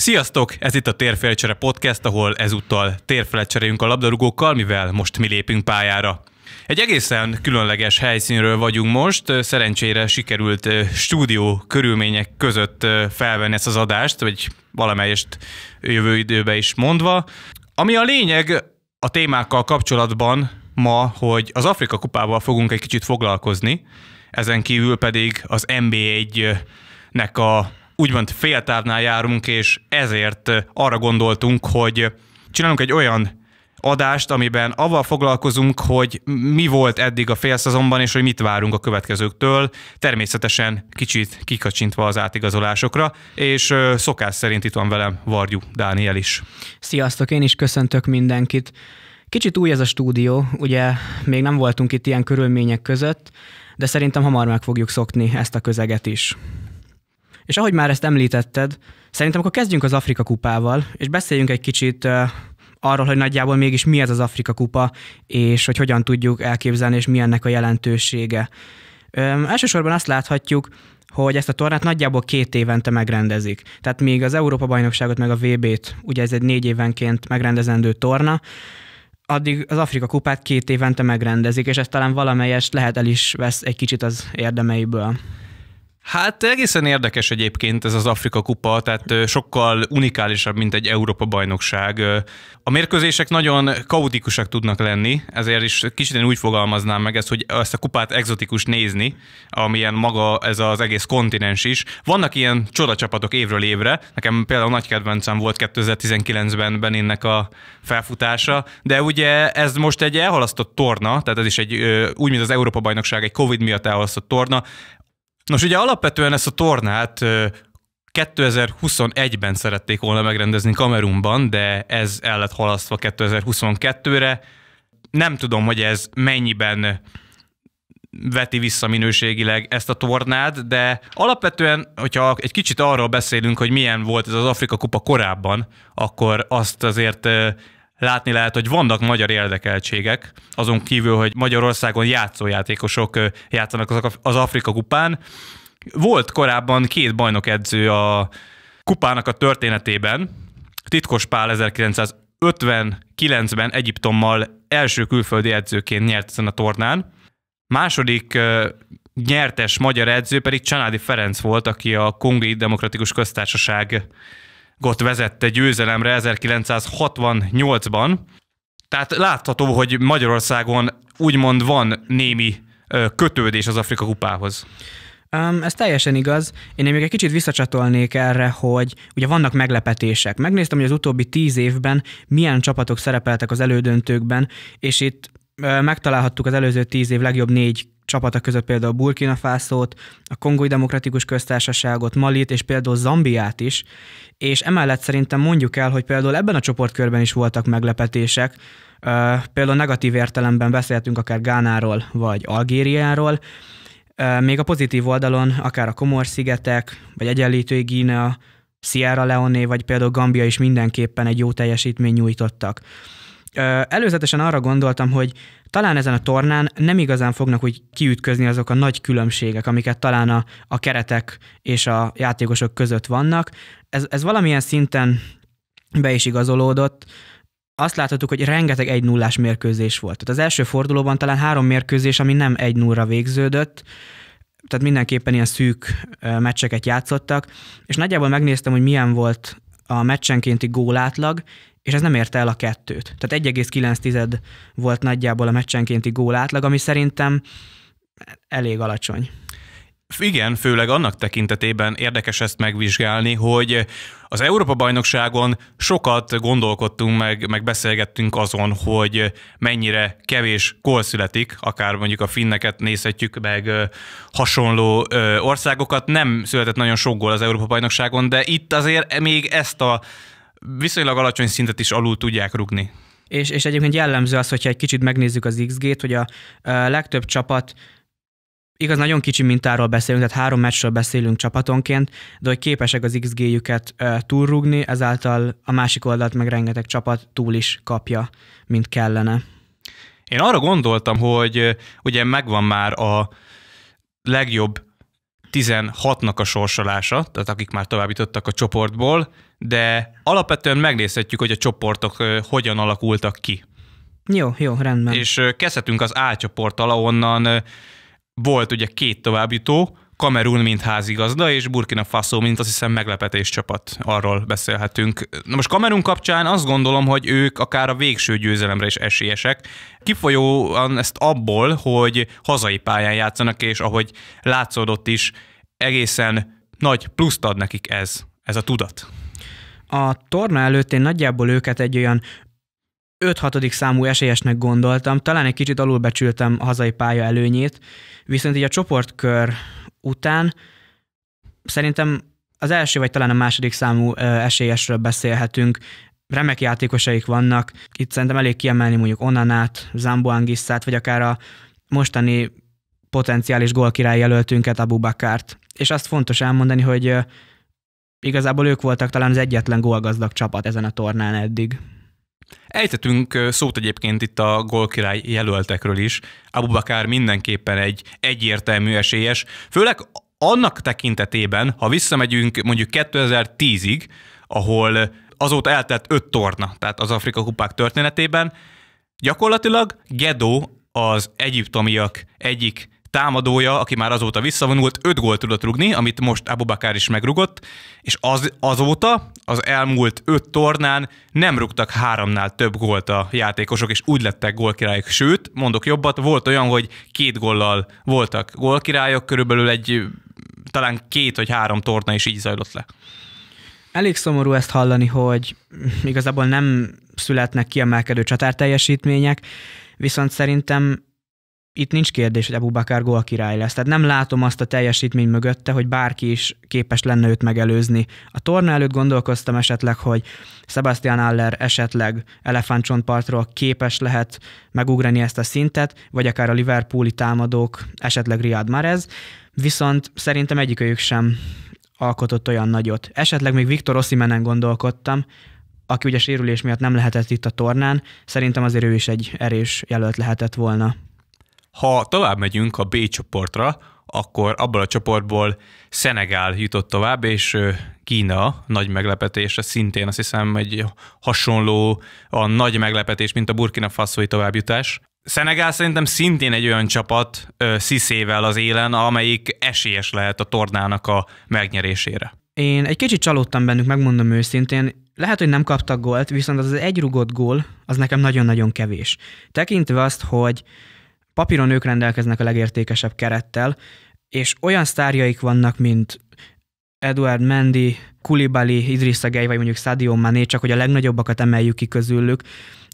Sziasztok! Ez itt a Térfelcsere podcast, ahol ezúttal térfelet a labdarúgókkal, mivel most mi lépünk pályára. Egy egészen különleges helyszínről vagyunk most. Szerencsére sikerült stúdió körülmények között felvenni ezt az adást, vagy valamelyest jövő időbe is mondva. Ami a lényeg a témákkal kapcsolatban ma, hogy az Afrika kupával fogunk egy kicsit foglalkozni, ezen kívül pedig az nba nek a úgymond féltávnál járunk, és ezért arra gondoltunk, hogy csinálunk egy olyan adást, amiben avval foglalkozunk, hogy mi volt eddig a félszezonban, és hogy mit várunk a következőktől, természetesen kicsit kikacsintva az átigazolásokra, és szokás szerint itt van velem Vargyú Dániel is. Sziasztok, én is köszöntök mindenkit. Kicsit új ez a stúdió, ugye még nem voltunk itt ilyen körülmények között, de szerintem hamar meg fogjuk szokni ezt a közeget is. És ahogy már ezt említetted, szerintem akkor kezdjünk az Afrika kupával, és beszéljünk egy kicsit arról, hogy nagyjából mégis mi ez az Afrika kupa, és hogy hogyan tudjuk elképzelni, és mi ennek a jelentősége. Öm, elsősorban azt láthatjuk, hogy ezt a tornát nagyjából két évente megrendezik. Tehát még az Európa-bajnokságot meg a VB-t, ugye ez egy négy évenként megrendezendő torna, addig az Afrika kupát két évente megrendezik, és ezt talán valamelyest lehet el is vesz egy kicsit az érdemeiből. Hát egészen érdekes egyébként ez az Afrika kupa, tehát sokkal unikálisabb, mint egy Európa bajnokság. A mérkőzések nagyon kaotikusak tudnak lenni, ezért is kicsit én úgy fogalmaznám meg ezt, hogy ezt a kupát exotikus nézni, amilyen maga ez az egész kontinens is. Vannak ilyen csodacsapatok évről évre, nekem például nagy kedvencem volt 2019-ben Beninnek a felfutása, de ugye ez most egy elhalasztott torna, tehát ez is egy úgy, mint az Európa bajnokság, egy Covid miatt elhalasztott torna. Nos, ugye alapvetően ezt a tornát 2021-ben szerették volna megrendezni Kamerunban, de ez el lett halasztva 2022-re. Nem tudom, hogy ez mennyiben veti vissza minőségileg ezt a tornát, de alapvetően, hogyha egy kicsit arról beszélünk, hogy milyen volt ez az Afrika Kupa korábban, akkor azt azért látni lehet, hogy vannak magyar érdekeltségek, azon kívül, hogy Magyarországon játszójátékosok játszanak az Afrika kupán. Volt korábban két bajnok edző a kupának a történetében, Titkos Pál 1959-ben Egyiptommal első külföldi edzőként nyert ezen a tornán. Második nyertes magyar edző pedig Csanádi Ferenc volt, aki a Kongi Demokratikus Köztársaság Gott vezette győzelemre 1968-ban. Tehát látható, hogy Magyarországon úgymond van némi kötődés az Afrika kupához. Um, ez teljesen igaz. Én még egy kicsit visszacsatolnék erre, hogy ugye vannak meglepetések. Megnéztem, hogy az utóbbi tíz évben milyen csapatok szerepeltek az elődöntőkben, és itt megtalálhattuk az előző tíz év legjobb négy csapata között például Burkina Fászót, a Kongói Demokratikus Köztársaságot, Malit és például Zambiát is, és emellett szerintem mondjuk el, hogy például ebben a csoportkörben is voltak meglepetések, például negatív értelemben beszéltünk akár Gánáról vagy Algériáról, még a pozitív oldalon akár a Komor-szigetek, vagy Egyenlítői Gínea, Sierra Leone, vagy például Gambia is mindenképpen egy jó teljesítmény nyújtottak. Előzetesen arra gondoltam, hogy talán ezen a tornán nem igazán fognak úgy kiütközni azok a nagy különbségek, amiket talán a, a keretek és a játékosok között vannak. Ez, ez valamilyen szinten be is igazolódott. Azt láthattuk, hogy rengeteg 1 0 mérkőzés volt. Tehát az első fordulóban talán három mérkőzés, ami nem 1 0 végződött, tehát mindenképpen ilyen szűk meccseket játszottak, és nagyjából megnéztem, hogy milyen volt a meccsenkénti gólátlag, és ez nem érte el a kettőt. Tehát 1,9 volt nagyjából a meccsenkénti gól átlag, ami szerintem elég alacsony. Igen, főleg annak tekintetében érdekes ezt megvizsgálni, hogy az Európa-bajnokságon sokat gondolkodtunk, meg, meg beszélgettünk azon, hogy mennyire kevés gól születik, akár mondjuk a finneket nézhetjük, meg hasonló országokat. Nem született nagyon sok gól az Európa-bajnokságon, de itt azért még ezt a viszonylag alacsony szintet is alul tudják rugni. És, és egyébként jellemző az, hogyha egy kicsit megnézzük az XG-t, hogy a, a legtöbb csapat igaz, nagyon kicsi mintáról beszélünk, tehát három meccsről beszélünk csapatonként, de hogy képesek az XG-jüket túlrugni, ezáltal a másik oldalt meg rengeteg csapat túl is kapja, mint kellene. Én arra gondoltam, hogy ugye megvan már a legjobb 16-nak a sorsolása, tehát akik már továbbítottak a csoportból, de alapvetően megnézhetjük, hogy a csoportok hogyan alakultak ki. Jó, jó, rendben. És kezdhetünk az A csoporttal, ahonnan volt ugye két továbbító. Kamerun, mint házigazda, és Burkina Faso, mint azt hiszem meglepetés csapat. Arról beszélhetünk. Na most Kamerun kapcsán azt gondolom, hogy ők akár a végső győzelemre is esélyesek. Kifolyóan ezt abból, hogy hazai pályán játszanak, és ahogy látszódott is, egészen nagy pluszt ad nekik ez, ez a tudat. A torna előtt én nagyjából őket egy olyan 5-6. számú esélyesnek gondoltam, talán egy kicsit alulbecsültem a hazai pálya előnyét, viszont így a csoportkör után szerintem az első vagy talán a második számú esélyesről beszélhetünk. Remek játékosaik vannak, itt szerintem elég kiemelni mondjuk Onanát, Angisszát, vagy akár a mostani potenciális gólkirály jelöltünket, Abu Bakárt. És azt fontos elmondani, hogy igazából ők voltak talán az egyetlen gólgazdag csapat ezen a tornán eddig. Ejtetünk szót egyébként itt a gólkirály jelöltekről is. Abubakár mindenképpen egy egyértelmű esélyes, főleg annak tekintetében, ha visszamegyünk mondjuk 2010-ig, ahol azóta eltelt öt torna, tehát az Afrika kupák történetében, gyakorlatilag Gedó az egyiptomiak egyik támadója, aki már azóta visszavonult, öt gólt tudott rugni, amit most Abubakár is megrugott, és az, azóta az elmúlt öt tornán nem rugtak háromnál több gólt a játékosok, és úgy lettek gólkirályok. Sőt, mondok jobbat, volt olyan, hogy két gollal voltak gólkirályok, körülbelül egy talán két vagy három torna is így zajlott le. Elég szomorú ezt hallani, hogy igazából nem születnek kiemelkedő csatár teljesítmények, viszont szerintem itt nincs kérdés, hogy Abu Bakar gól király lesz. Tehát nem látom azt a teljesítmény mögötte, hogy bárki is képes lenne őt megelőzni. A torna előtt gondolkoztam esetleg, hogy Sebastian Aller esetleg elefántcsontpartról képes lehet megugrani ezt a szintet, vagy akár a Liverpooli támadók, esetleg Riyad Marez, viszont szerintem egyikőjük sem alkotott olyan nagyot. Esetleg még Viktor Oszimenen gondolkodtam, aki ugye sérülés miatt nem lehetett itt a tornán, szerintem azért ő is egy erős jelölt lehetett volna. Ha tovább megyünk a B csoportra, akkor abból a csoportból Szenegál jutott tovább, és Kína nagy meglepetésre szintén azt hiszem egy hasonló, a nagy meglepetés, mint a Burkina Faszói továbbjutás. Szenegál szerintem szintén egy olyan csapat sziszével az élen, amelyik esélyes lehet a tornának a megnyerésére. Én egy kicsit csalódtam bennük, megmondom őszintén. Lehet, hogy nem kaptak gólt, viszont az egy rugott gól, az nekem nagyon-nagyon kevés. Tekintve azt, hogy Papíron ők rendelkeznek a legértékesebb kerettel, és olyan sztárjaik vannak, mint Eduard Mendy, Kulibali, Idris Gej, vagy mondjuk Sadio Mané, csak hogy a legnagyobbakat emeljük ki közülük,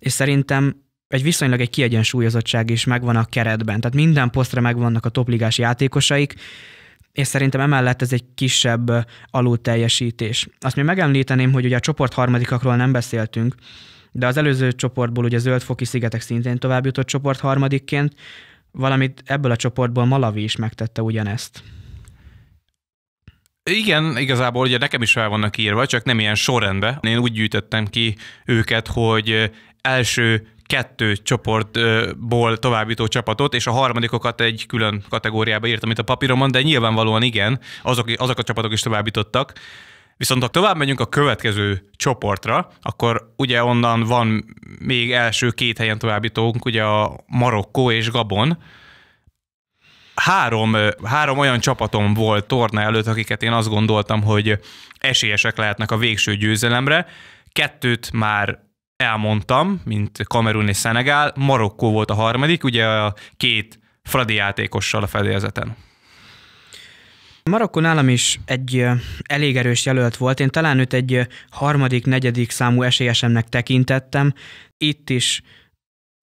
és szerintem egy viszonylag egy kiegyensúlyozottság is megvan a keretben. Tehát minden posztra megvannak a topligás játékosaik, és szerintem emellett ez egy kisebb alulteljesítés. Azt még megemlíteném, hogy ugye a csoport harmadikakról nem beszéltünk, de az előző csoportból ugye Zöldfoki szigetek szintén tovább jutott csoport harmadikként, valamit ebből a csoportból Malavi is megtette ugyanezt. Igen, igazából ugye nekem is fel vannak írva, csak nem ilyen sorrendben. Én úgy gyűjtöttem ki őket, hogy első kettő csoportból továbbító csapatot, és a harmadikokat egy külön kategóriába írtam itt a papíromon, de nyilvánvalóan igen, azok, azok a csapatok is továbbítottak. Viszont ha tovább megyünk a következő csoportra, akkor ugye onnan van még első két helyen továbbítónk, ugye a Marokkó és Gabon. Három, három olyan csapatom volt torna előtt, akiket én azt gondoltam, hogy esélyesek lehetnek a végső győzelemre. Kettőt már elmondtam, mint Kamerun és Szenegál, Marokkó volt a harmadik, ugye a két Fradi játékossal a fedélzeten. Marokkon állam is egy elég erős jelölt volt. Én talán őt egy harmadik, negyedik számú esélyesemnek tekintettem. Itt is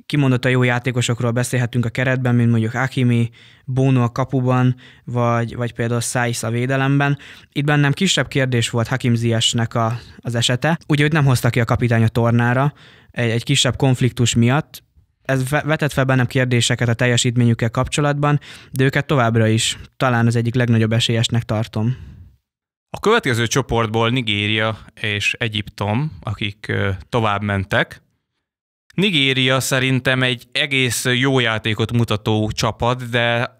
kimondott a jó játékosokról beszélhetünk a keretben, mint mondjuk Akimi, Bono a kapuban, vagy, vagy például Saiz a védelemben. Itt bennem kisebb kérdés volt Hakim Ziesnek a, az esete. Ugye őt nem hozta ki a kapitány a tornára, egy, egy kisebb konfliktus miatt, ez vetett fel bennem kérdéseket a teljesítményükkel kapcsolatban, de őket továbbra is talán az egyik legnagyobb esélyesnek tartom. A következő csoportból Nigéria és Egyiptom, akik tovább mentek. Nigéria szerintem egy egész jó játékot mutató csapat, de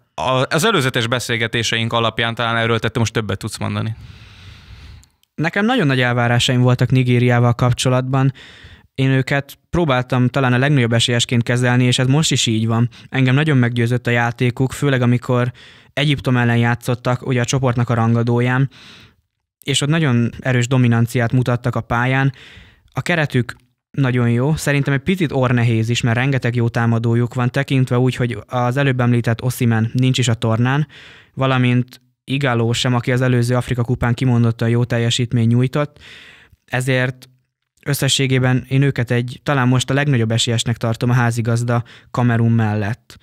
az előzetes beszélgetéseink alapján talán erről tettem, most többet tudsz mondani. Nekem nagyon nagy elvárásaim voltak Nigériával kapcsolatban én őket próbáltam talán a legnagyobb esélyesként kezelni, és ez most is így van. Engem nagyon meggyőzött a játékuk, főleg amikor Egyiptom ellen játszottak, ugye a csoportnak a rangadóján, és ott nagyon erős dominanciát mutattak a pályán. A keretük nagyon jó. Szerintem egy picit ornehéz is, mert rengeteg jó támadójuk van, tekintve úgy, hogy az előbb említett Oszimen nincs is a tornán, valamint Igaló sem, aki az előző Afrika kupán a jó teljesítmény nyújtott, ezért Összességében én őket egy, talán most a legnagyobb esélyesnek tartom a házigazda Kamerun mellett.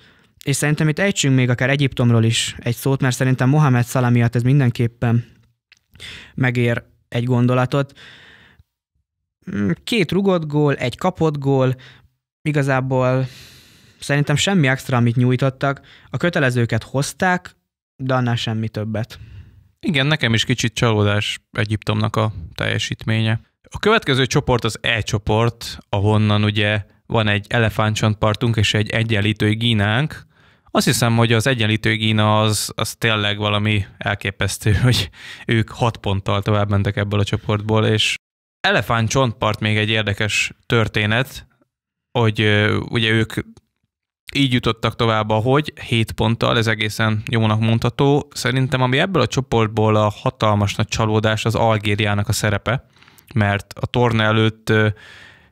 És szerintem itt ejtsünk még akár Egyiptomról is egy szót, mert szerintem Mohamed Salah miatt ez mindenképpen megér egy gondolatot. Mm, két rugott gól, egy kapott gól, igazából szerintem semmi extra, amit nyújtottak. A kötelezőket hozták, de annál semmi többet. Igen, nekem is kicsit csalódás Egyiptomnak a teljesítménye. A következő csoport az E csoport, ahonnan ugye van egy elefántcsontpartunk és egy egyenlítői gínánk. Azt hiszem, hogy az egyenlítői gína az, az tényleg valami elképesztő, hogy ők hat ponttal tovább mentek ebből a csoportból, és elefántcsontpart még egy érdekes történet, hogy ugye ők így jutottak tovább, ahogy 7 ponttal, ez egészen jónak mondható. Szerintem, ami ebből a csoportból a hatalmas nagy csalódás, az Algériának a szerepe mert a torna előtt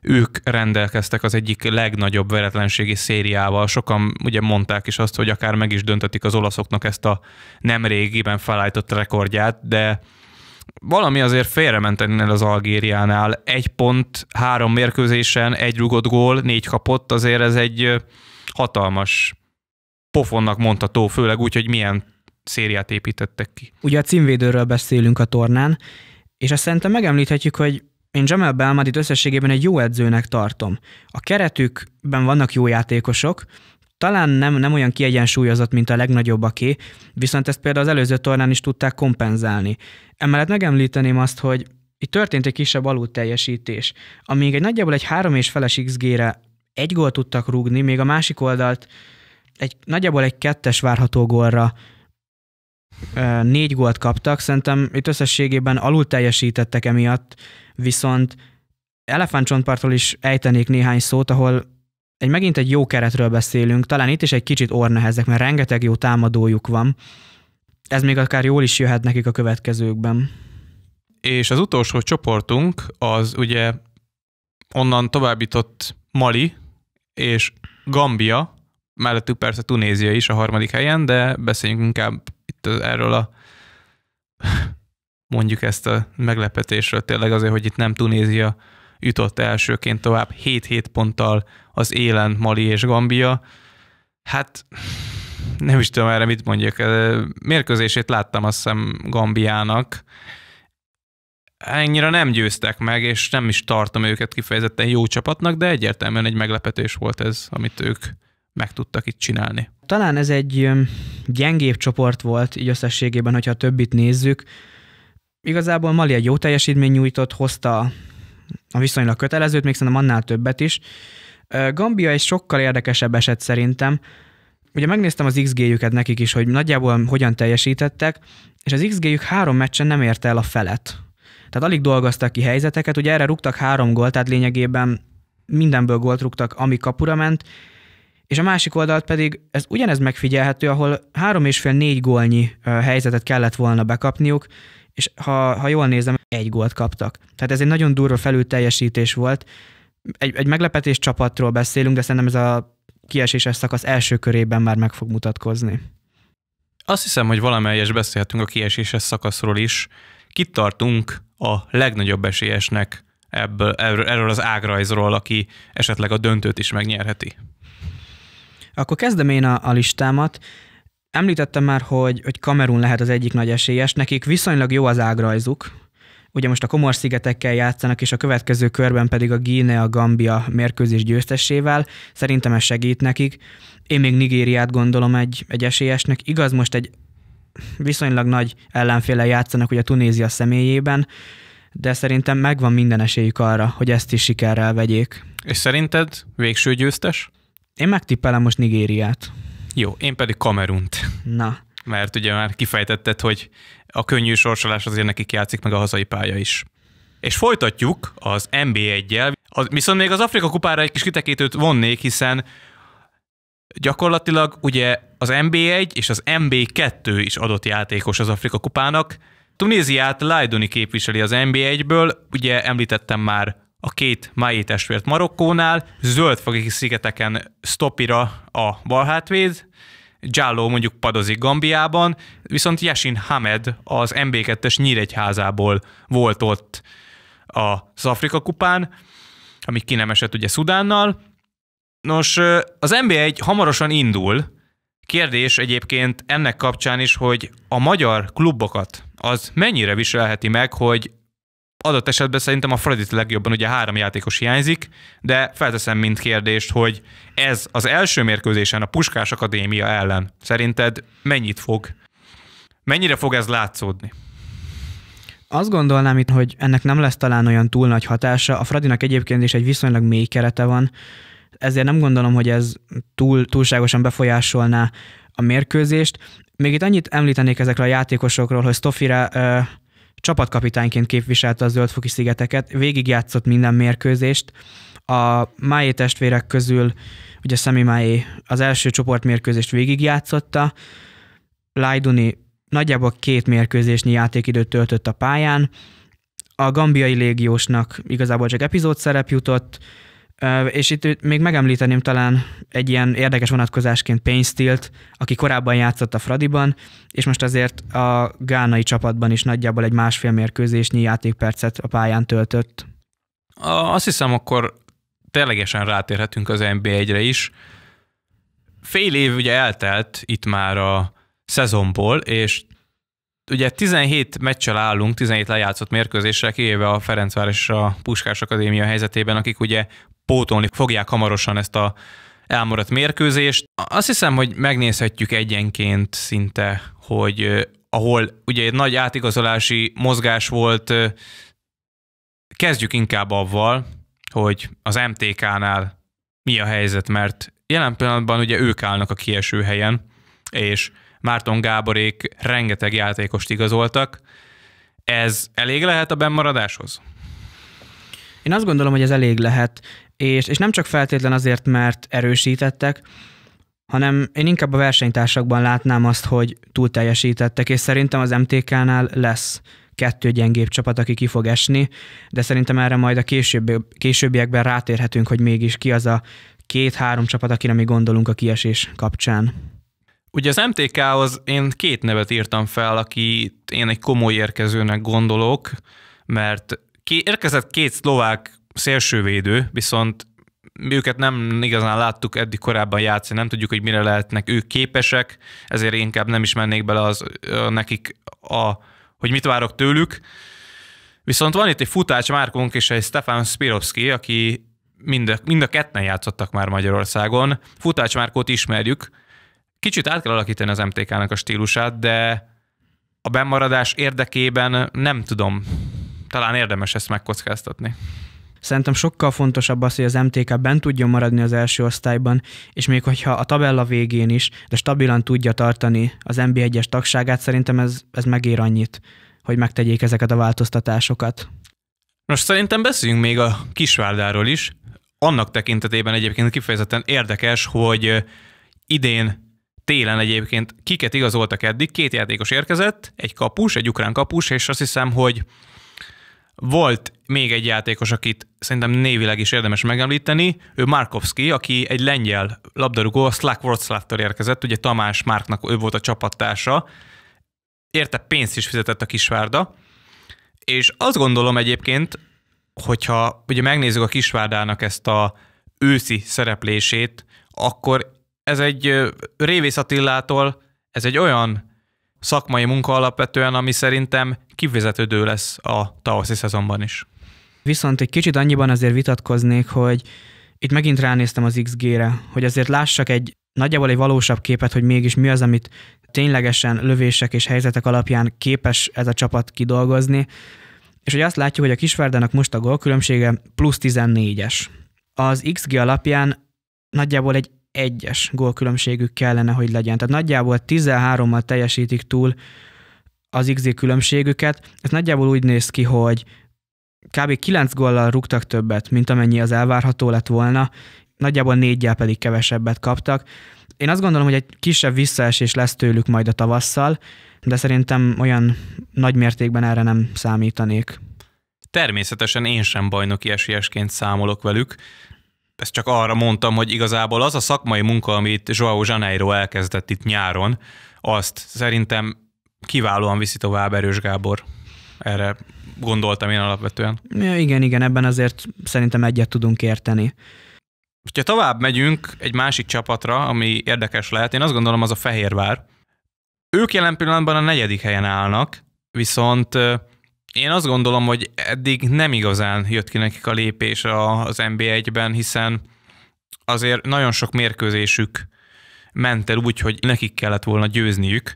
ők rendelkeztek az egyik legnagyobb veretlenségi szériával. Sokan ugye mondták is azt, hogy akár meg is döntetik az olaszoknak ezt a nem régiben felállított rekordját, de valami azért félrement ennél az Algériánál. Egy pont, három mérkőzésen, egy rugott gól, négy kapott, azért ez egy hatalmas pofonnak mondható, főleg úgy, hogy milyen szériát építettek ki. Ugye a címvédőről beszélünk a tornán, és azt szerintem megemlíthetjük, hogy én Jamel Belmadit összességében egy jó edzőnek tartom. A keretükben vannak jó játékosok, talán nem, nem olyan kiegyensúlyozott, mint a legnagyobbaké, viszont ezt például az előző tornán is tudták kompenzálni. Emellett megemlíteném azt, hogy itt történt egy kisebb alulteljesítés, amíg egy nagyjából egy három és feles XG-re egy gól tudtak rúgni, még a másik oldalt egy nagyjából egy kettes várható gólra négy gólt kaptak, szerintem itt összességében alul teljesítettek emiatt, viszont Elefántcsontpartól is ejtenék néhány szót, ahol egy megint egy jó keretről beszélünk, talán itt is egy kicsit ornehezek, mert rengeteg jó támadójuk van. Ez még akár jól is jöhet nekik a következőkben. És az utolsó csoportunk az ugye onnan továbbított Mali és Gambia, mellettük persze Tunézia is a harmadik helyen, de beszéljünk inkább itt erről a mondjuk ezt a meglepetésről tényleg azért, hogy itt nem Tunézia jutott elsőként tovább 7-7 ponttal az élen Mali és Gambia. Hát nem is tudom erre mit mondjak. Mérkőzését láttam azt hiszem Gambiának. Ennyire nem győztek meg, és nem is tartom őket kifejezetten jó csapatnak, de egyértelműen egy meglepetés volt ez, amit ők meg tudtak itt csinálni talán ez egy gyengébb csoport volt így összességében, hogyha a többit nézzük. Igazából Mali egy jó teljesítmény nyújtott, hozta a viszonylag kötelezőt, még szerintem annál többet is. Gambia egy sokkal érdekesebb eset szerintem. Ugye megnéztem az XG-jüket nekik is, hogy nagyjából hogyan teljesítettek, és az XG-jük három meccsen nem érte el a felet. Tehát alig dolgoztak ki helyzeteket, ugye erre rúgtak három gólt, tehát lényegében mindenből gólt rúgtak, ami kapura ment, és a másik oldalt pedig ez ugyanez megfigyelhető, ahol három és fél négy gólnyi helyzetet kellett volna bekapniuk, és ha, ha jól nézem, egy gólt kaptak. Tehát ez egy nagyon durva felülteljesítés volt. Egy, egy meglepetés csapatról beszélünk, de szerintem ez a kieséses szakasz első körében már meg fog mutatkozni. Azt hiszem, hogy valamelyes beszélhetünk a kieséses szakaszról is. Kit tartunk a legnagyobb esélyesnek ebből, erről az ágrajzról, aki esetleg a döntőt is megnyerheti? Akkor kezdem én a, a listámat. Említettem már, hogy, hogy Kamerun lehet az egyik nagy esélyes. Nekik viszonylag jó az ágrajzuk. Ugye most a Komor-szigetekkel játszanak, és a következő körben pedig a Guinea-Gambia mérkőzés győztesével. Szerintem ez segít nekik. Én még Nigériát gondolom egy, egy esélyesnek. Igaz, most egy viszonylag nagy ellenféle játszanak ugye Tunézia személyében, de szerintem megvan minden esélyük arra, hogy ezt is sikerrel vegyék. És szerinted végső győztes? Én megtippelem most Nigériát. Jó, én pedig Kamerunt. Na. Mert ugye már kifejtetted, hogy a könnyű sorsolás azért nekik játszik meg a hazai pálya is. És folytatjuk az NB1-jel, viszont még az Afrika kupára egy kis kitekítőt vonnék, hiszen gyakorlatilag ugye az NB1 és az NB2 is adott játékos az Afrika kupának. Tunéziát Lajdoni képviseli az NB1-ből, ugye említettem már a két Máé testvért Marokkónál, zöld fogik szigeteken stopira a balhátvéd, Giallo mondjuk padozik Gambiában, viszont Yasin Hamed az MB2-es Nyíregyházából volt ott az Afrika kupán, ami ki nem esett ugye Szudánnal. Nos, az NB1 hamarosan indul, Kérdés egyébként ennek kapcsán is, hogy a magyar klubokat az mennyire viselheti meg, hogy adott esetben szerintem a Fredit legjobban, ugye három játékos hiányzik, de felteszem mint kérdést, hogy ez az első mérkőzésen a Puskás Akadémia ellen szerinted mennyit fog, mennyire fog ez látszódni? Azt gondolnám itt, hogy ennek nem lesz talán olyan túl nagy hatása. A Fradinak egyébként is egy viszonylag mély kerete van, ezért nem gondolom, hogy ez túl, túlságosan befolyásolná a mérkőzést. Még itt annyit említenék ezekről a játékosokról, hogy Stoffira uh, Csapatkapitányként képviselte a Zöldfoki szigeteket, végigjátszott minden mérkőzést. A Máé testvérek közül ugye Szemi Máé az első csoportmérkőzést végigjátszotta, Lajduni nagyjából két mérkőzésnyi játékidőt töltött a pályán, a gambiai légiósnak igazából csak epizód szerep jutott, és itt még megemlíteném talán egy ilyen érdekes vonatkozásként Painstilt, aki korábban játszott a Fradiban, és most azért a gánai csapatban is nagyjából egy másfél mérkőzésnyi játékpercet a pályán töltött. Azt hiszem, akkor ténylegesen rátérhetünk az NB1-re is. Fél év ugye eltelt itt már a szezonból, és ugye 17 meccsel állunk, 17 lejátszott mérkőzésre, kiéve a Ferencváros és a Puskás Akadémia helyzetében, akik ugye pótolni fogják hamarosan ezt a elmaradt mérkőzést. Azt hiszem, hogy megnézhetjük egyenként szinte, hogy ahol ugye egy nagy átigazolási mozgás volt, kezdjük inkább avval, hogy az MTK-nál mi a helyzet, mert jelen pillanatban ugye ők állnak a kieső helyen, és Márton Gáborék rengeteg játékost igazoltak. Ez elég lehet a bennmaradáshoz? Én azt gondolom, hogy ez elég lehet, és, és nem csak feltétlen azért, mert erősítettek, hanem én inkább a versenytársakban látnám azt, hogy túl teljesítettek, és szerintem az MTK-nál lesz kettő gyengébb csapat, aki ki fog esni, de szerintem erre majd a későbbi, későbbiekben rátérhetünk, hogy mégis ki az a két-három csapat, akire mi gondolunk a kiesés kapcsán. Ugye az MTK-hoz én két nevet írtam fel, aki én egy komoly érkezőnek gondolok, mert ki, érkezett két szlovák szélsővédő, viszont őket nem igazán láttuk eddig korábban játszani, nem tudjuk, hogy mire lehetnek ők képesek, ezért inkább nem is mennék bele az, nekik, a, hogy mit várok tőlük. Viszont van itt egy futács Márkunk és egy Stefan Spirovski, aki mind a, mind a ketten játszottak már Magyarországon. Futács Márkót ismerjük, Kicsit át kell alakítani az MTK-nak a stílusát, de a bemaradás érdekében nem tudom, talán érdemes ezt megkockáztatni. Szerintem sokkal fontosabb az, hogy az MTK bent tudjon maradni az első osztályban, és még hogyha a tabella végén is, de stabilan tudja tartani az mb 1 es tagságát, szerintem ez, ez megér annyit, hogy megtegyék ezeket a változtatásokat. Most szerintem beszéljünk még a Kisvárdáról is. Annak tekintetében egyébként kifejezetten érdekes, hogy idén télen egyébként kiket igazoltak eddig, két játékos érkezett, egy kapus, egy ukrán kapus, és azt hiszem, hogy volt még egy játékos, akit szerintem névileg is érdemes megemlíteni, ő Markovski, aki egy lengyel labdarúgó, a Slack Wroclaw-tól érkezett, ugye Tamás Márknak ő volt a csapattársa, érte pénzt is fizetett a Kisvárda, és azt gondolom egyébként, hogyha ugye megnézzük a Kisvárdának ezt a őszi szereplését, akkor ez egy Révész Attilától, ez egy olyan szakmai munka alapvetően, ami szerintem kivezetődő lesz a tavaszi szezonban is. Viszont egy kicsit annyiban azért vitatkoznék, hogy itt megint ránéztem az XG-re, hogy azért lássak egy nagyjából egy valósabb képet, hogy mégis mi az, amit ténylegesen lövések és helyzetek alapján képes ez a csapat kidolgozni. És hogy azt látjuk, hogy a Kisvárdának most a gólkülönbsége plusz 14-es. Az XG alapján nagyjából egy egyes gólkülönbségük kellene, hogy legyen. Tehát nagyjából 13-mal teljesítik túl az XG különbségüket. Ez nagyjából úgy néz ki, hogy kb. 9 góllal rúgtak többet, mint amennyi az elvárható lett volna, nagyjából négyel pedig kevesebbet kaptak. Én azt gondolom, hogy egy kisebb visszaesés lesz tőlük majd a tavasszal, de szerintem olyan nagy mértékben erre nem számítanék. Természetesen én sem bajnoki esélyesként számolok velük, ezt csak arra mondtam, hogy igazából az a szakmai munka, amit Joao Janeiro elkezdett itt nyáron, azt szerintem kiválóan viszi tovább Erős Gábor. Erre gondoltam én alapvetően. Ja, igen, igen, ebben azért szerintem egyet tudunk érteni. Ha tovább megyünk egy másik csapatra, ami érdekes lehet, én azt gondolom az a Fehérvár. Ők jelen pillanatban a negyedik helyen állnak, viszont én azt gondolom, hogy eddig nem igazán jött ki nekik a lépés az NB1-ben, hiszen azért nagyon sok mérkőzésük ment el úgy, hogy nekik kellett volna győzniük.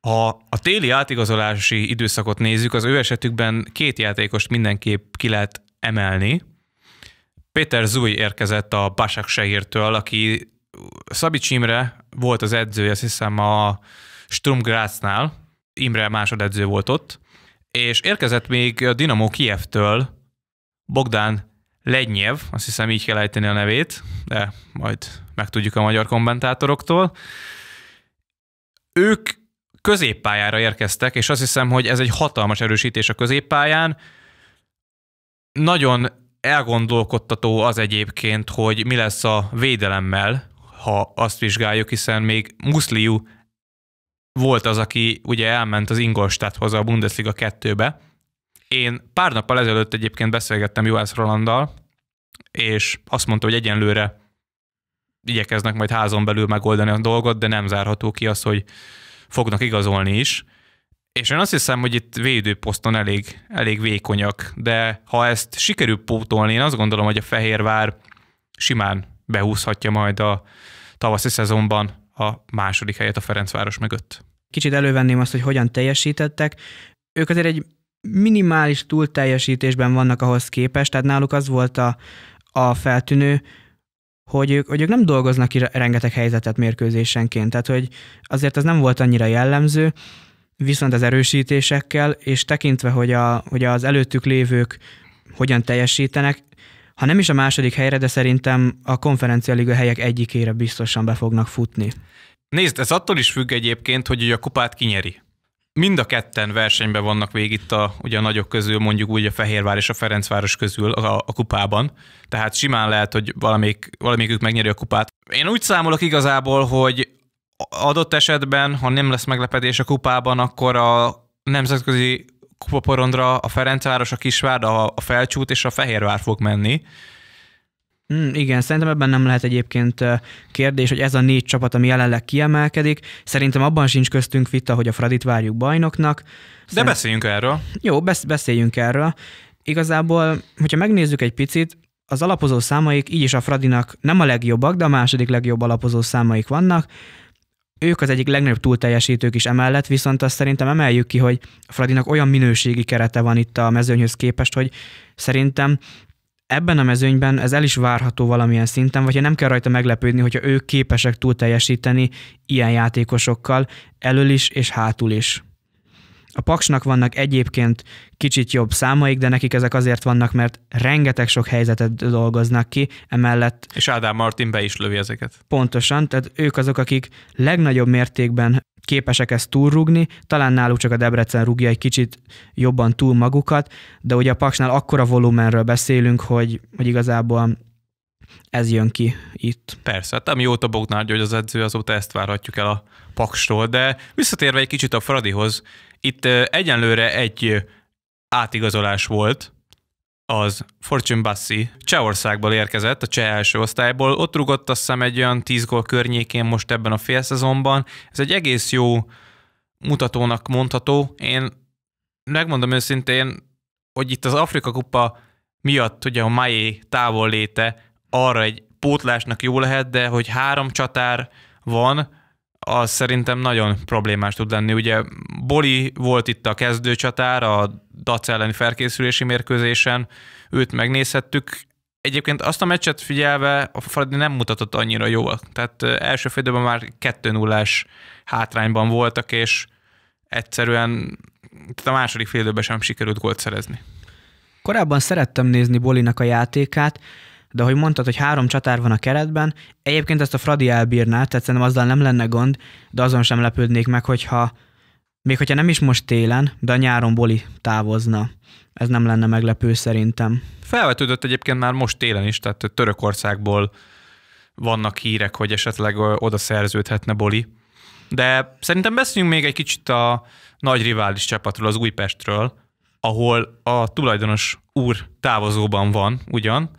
Ha a téli átigazolási időszakot nézzük, az ő esetükben két játékost mindenképp ki lehet emelni. Péter Zúj érkezett a Basak Sehirtől, aki Szabics Imre volt az edzője, azt hiszem a Sturm Graznál, Imre másodedző volt ott, és érkezett még a Dinamo Kiev-től Bogdán Lednyev, azt hiszem így kell ejteni a nevét, de majd megtudjuk a magyar kommentátoroktól. Ők középpályára érkeztek, és azt hiszem, hogy ez egy hatalmas erősítés a középpályán. Nagyon elgondolkodtató az egyébként, hogy mi lesz a védelemmel, ha azt vizsgáljuk, hiszen még Musliu volt az, aki ugye elment az Ingolstadthoz a Bundesliga 2-be. Én pár nappal ezelőtt egyébként beszélgettem Juhász Rolanddal, és azt mondta, hogy egyenlőre igyekeznek majd házon belül megoldani a dolgot, de nem zárható ki az, hogy fognak igazolni is. És én azt hiszem, hogy itt védőposzton elég, elég vékonyak, de ha ezt sikerül pótolni, én azt gondolom, hogy a Fehérvár simán behúzhatja majd a tavaszi szezonban a második helyet a Ferencváros mögött. Kicsit elővenném azt, hogy hogyan teljesítettek. Ők azért egy minimális túlteljesítésben vannak ahhoz képest, tehát náluk az volt a, a feltűnő, hogy ők, hogy ők nem dolgoznak ki rengeteg helyzetet mérkőzésenként, tehát hogy azért ez nem volt annyira jellemző, viszont az erősítésekkel, és tekintve, hogy, a, hogy az előttük lévők hogyan teljesítenek, ha nem is a második helyre, de szerintem a konferencialiga helyek egyikére biztosan be fognak futni. Nézd, ez attól is függ egyébként, hogy ugye a kupát kinyeri. Mind a ketten versenyben vannak végig itt a, ugye a nagyok közül, mondjuk úgy a Fehérvár és a Ferencváros közül a, a kupában. Tehát simán lehet, hogy valamelyik, valamelyikük megnyeri a kupát. Én úgy számolok igazából, hogy adott esetben, ha nem lesz meglepetés a kupában, akkor a nemzetközi kupaporondra a Ferencváros, a Kisvárd, a, a Felcsút és a Fehérvár fog menni Mm, igen, szerintem ebben nem lehet egyébként kérdés, hogy ez a négy csapat, ami jelenleg kiemelkedik, szerintem abban sincs köztünk vita, hogy a Fradit várjuk bajnoknak. Szerint... De beszéljünk erről. Jó, besz- beszéljünk erről. Igazából, hogyha megnézzük egy picit, az alapozó számaik így is a Fradinak nem a legjobbak, de a második legjobb alapozó számaik vannak. Ők az egyik legnagyobb túlteljesítők is emellett, viszont azt szerintem emeljük ki, hogy a Fradinak olyan minőségi kerete van itt a mezőnyhöz képest, hogy szerintem ebben a mezőnyben ez el is várható valamilyen szinten, vagy nem kell rajta meglepődni, hogyha ők képesek túl teljesíteni ilyen játékosokkal, elől is és hátul is. A Paksnak vannak egyébként kicsit jobb számaik, de nekik ezek azért vannak, mert rengeteg sok helyzetet dolgoznak ki, emellett... És Ádám Martin be is lövi ezeket. Pontosan, tehát ők azok, akik legnagyobb mértékben képesek ezt túlrugni, talán náluk csak a Debrecen rúgja egy kicsit jobban túl magukat, de ugye a Paksnál akkora volumenről beszélünk, hogy, hogy igazából ez jön ki itt. Persze, hát a Bognár hogy az edző, azóta ezt várhatjuk el a Paksról, de visszatérve egy kicsit a Fradihoz, itt egyenlőre egy átigazolás volt, az Fortune Bassi Csehországból érkezett, a cseh első osztályból. Ott rugott azt hiszem egy olyan 10 gól környékén most ebben a félszezonban. Ez egy egész jó mutatónak mondható. Én megmondom őszintén, hogy itt az Afrika kupa miatt ugye a Maé távol léte arra egy pótlásnak jó lehet, de hogy három csatár van, az szerintem nagyon problémás tud lenni. Ugye Boli volt itt a kezdőcsatár a Dac elleni felkészülési mérkőzésen, őt megnézhettük. Egyébként azt a meccset figyelve a Fradi nem mutatott annyira jól. Tehát első félidőben már 2 0 hátrányban voltak, és egyszerűen tehát a második félidőben sem sikerült gólt szerezni. Korábban szerettem nézni Bolinak a játékát, de ahogy mondtad, hogy három csatár van a keretben, egyébként ezt a Fradi elbírná, tehát szerintem azzal nem lenne gond, de azon sem lepődnék meg, hogyha még hogyha nem is most télen, de a nyáron Boli távozna. Ez nem lenne meglepő szerintem. Felvetődött egyébként már most télen is, tehát Törökországból vannak hírek, hogy esetleg oda szerződhetne Boli. De szerintem beszéljünk még egy kicsit a nagy rivális csapatról, az Újpestről, ahol a tulajdonos úr távozóban van ugyan,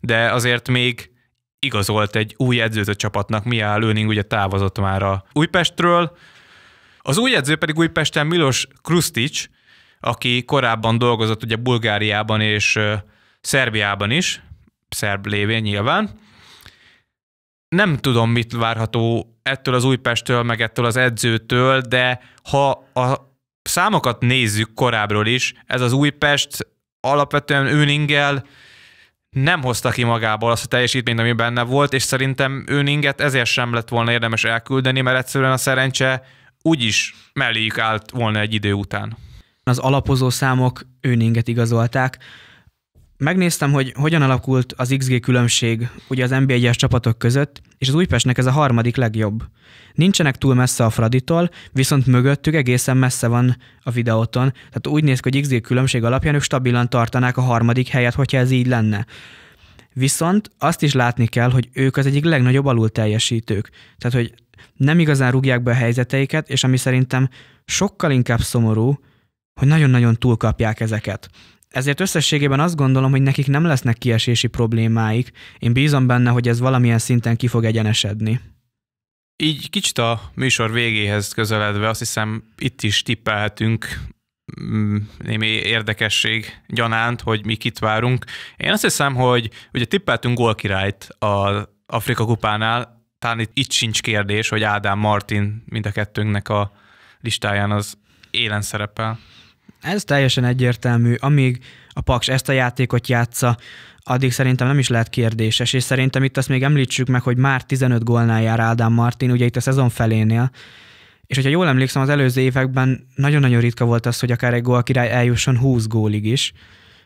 de azért még igazolt egy új edzőt a csapatnak, áll Lőning ugye távozott már a Újpestről. Az új edző pedig Újpesten Milos Krustic, aki korábban dolgozott ugye Bulgáriában és Szerbiában is, szerb lévén nyilván. Nem tudom, mit várható ettől az Újpestől, meg ettől az edzőtől, de ha a számokat nézzük korábbról is, ez az Újpest alapvetően Öningel nem hozta ki magából azt a teljesítményt, ami benne volt, és szerintem Öninget ezért sem lett volna érdemes elküldeni, mert egyszerűen a szerencse úgyis melléjük állt volna egy idő után. Az alapozó számok Öninget igazolták, Megnéztem, hogy hogyan alakult az XG különbség ugye az nb 1 csapatok között, és az Újpestnek ez a harmadik legjobb. Nincsenek túl messze a Fraditól, viszont mögöttük egészen messze van a videóton, tehát úgy néz ki, hogy XG különbség alapján ők stabilan tartanák a harmadik helyet, hogyha ez így lenne. Viszont azt is látni kell, hogy ők az egyik legnagyobb alul teljesítők. Tehát, hogy nem igazán rúgják be a helyzeteiket, és ami szerintem sokkal inkább szomorú, hogy nagyon-nagyon túlkapják ezeket. Ezért összességében azt gondolom, hogy nekik nem lesznek kiesési problémáik. Én bízom benne, hogy ez valamilyen szinten ki fog egyenesedni. Így kicsit a műsor végéhez közeledve azt hiszem itt is tippelhetünk mm, némi érdekesség gyanánt, hogy mi kit várunk. Én azt hiszem, hogy ugye tippeltünk gólkirályt az Afrika kupánál, talán itt, itt sincs kérdés, hogy Ádám Martin mind a kettőnknek a listáján az élen szerepel. Ez teljesen egyértelmű. Amíg a Paks ezt a játékot játsza, addig szerintem nem is lehet kérdéses, és szerintem itt azt még említsük meg, hogy már 15 gólnál jár Ádám Martin, ugye itt a szezon felénél, és hogyha jól emlékszem, az előző években nagyon-nagyon ritka volt az, hogy akár egy gól király eljusson 20 gólig is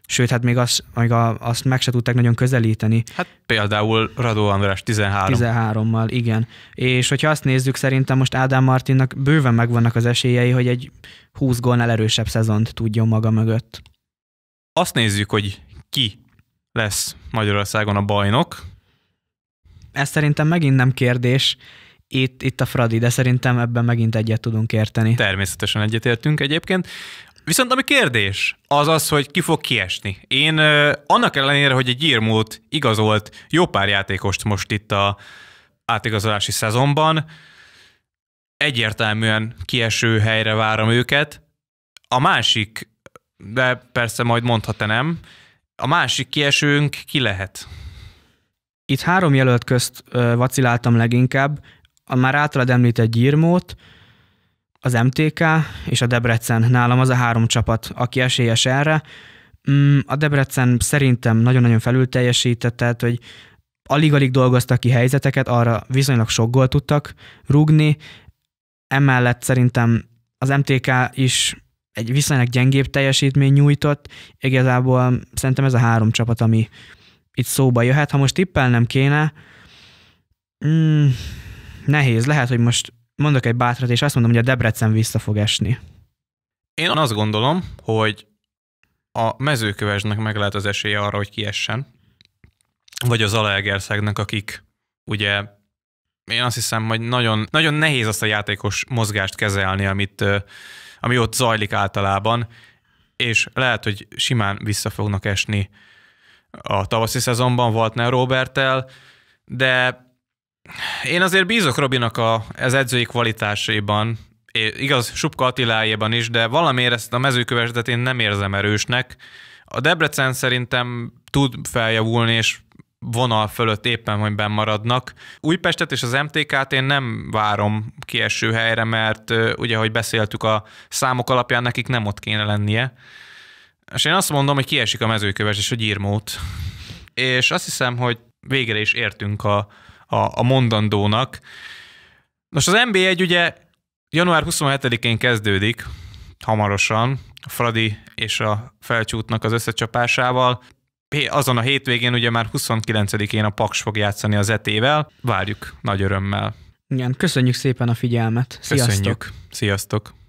sőt, hát még, az, még a, azt meg se tudták nagyon közelíteni. Hát például Radó András 13. 13-mal, igen. És hogyha azt nézzük, szerintem most Ádám Martinnak bőven megvannak az esélyei, hogy egy 20 gólnál erősebb szezont tudjon maga mögött. Azt nézzük, hogy ki lesz Magyarországon a bajnok. Ez szerintem megint nem kérdés itt, itt a Fradi, de szerintem ebben megint egyet tudunk érteni. Természetesen egyetértünk egyébként. Viszont ami kérdés, az az, hogy ki fog kiesni. Én annak ellenére, hogy egy írmúlt igazolt jó pár játékost most itt a átigazolási szezonban, egyértelműen kieső helyre várom őket. A másik, de persze majd mondhat nem, a másik kiesőnk ki lehet? Itt három jelölt közt vaciláltam leginkább. A már általad említett gyírmót, az MTK és a Debrecen. Nálam az a három csapat, aki esélyes erre. Mm, a Debrecen szerintem nagyon-nagyon felül teljesített, tehát hogy alig-alig dolgoztak ki helyzeteket, arra viszonylag sok gól tudtak rúgni. Emellett szerintem az MTK is egy viszonylag gyengébb teljesítmény nyújtott. Igazából szerintem ez a három csapat, ami itt szóba jöhet. Ha most tippelnem kéne, mm, nehéz. Lehet, hogy most mondok egy bátrat, és azt mondom, hogy a Debrecen vissza fog esni. Én azt gondolom, hogy a mezőkövesnek meg lehet az esélye arra, hogy kiessen, vagy az Alaegerszegnek, akik ugye én azt hiszem, hogy nagyon, nagyon nehéz azt a játékos mozgást kezelni, amit, ami ott zajlik általában, és lehet, hogy simán vissza fognak esni a tavaszi szezonban Waltner Robertel, de én azért bízok Robinak a, az edzői kvalitásaiban, é, igaz, Subka Attilájában is, de valamiért ezt a mezőkövesetet én nem érzem erősnek. A Debrecen szerintem tud feljavulni, és vonal fölött éppen, hogy benn maradnak. Újpestet és az MTK-t én nem várom kieső helyre, mert ugye, ahogy beszéltük, a számok alapján nekik nem ott kéne lennie. És én azt mondom, hogy kiesik a mezőköves, és a gyírmót. És azt hiszem, hogy végre is értünk a a, a mondandónak. Most az NBA egy ugye január 27-én kezdődik, hamarosan, a Fradi és a felcsútnak az összecsapásával. Azon a hétvégén ugye már 29-én a Paks fog játszani az etével. Várjuk nagy örömmel. Igen, köszönjük szépen a figyelmet. Sziasztok! Köszönjük. Sziasztok!